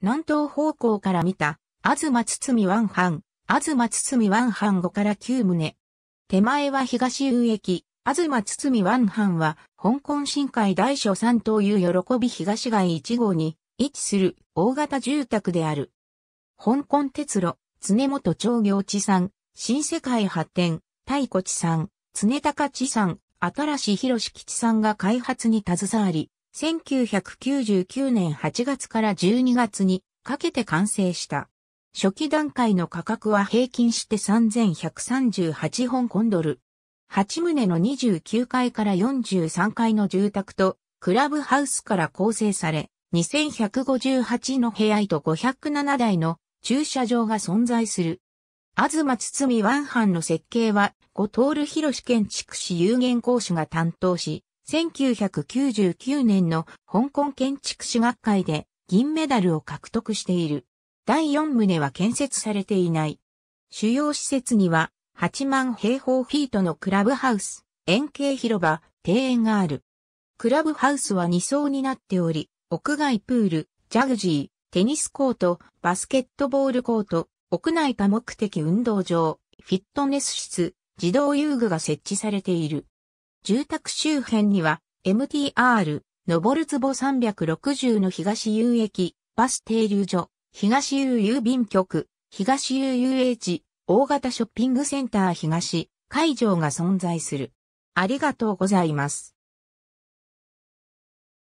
南東方向から見た、東堤湾畔、東堤湾畔5から9棟。手前は東遊駅、東堤湾畔は、香港深海大所3という喜び東街1号に位置する大型住宅である。香港鉄路、常本町業地産、新世界発展、太古地産、常高地産、新しい広敷地産が開発に携わり、1999年8月から12月にかけて完成した。初期段階の価格は平均して3138コンドル。8棟の29階から43階の住宅とクラブハウスから構成され、2158の部屋と507台の駐車場が存在する。東ンハンの設計は、後藤ル博建築士有限講師が担当し、1999年の香港建築士学会で銀メダルを獲得している。第4棟は建設されていない。主要施設には8万平方フィートのクラブハウス、円形広場、庭園がある。クラブハウスは2層になっており、屋外プール、ジャグジー、テニスコート、バスケットボールコート、屋内多目的運動場、フィットネス室、自動遊具が設置されている。住宅周辺には MTR、登る坪360の東遊駅、バス停留所、東遊郵便局、東遊遊園地、大型ショッピングセンター東、会場が存在する。ありがとうございます。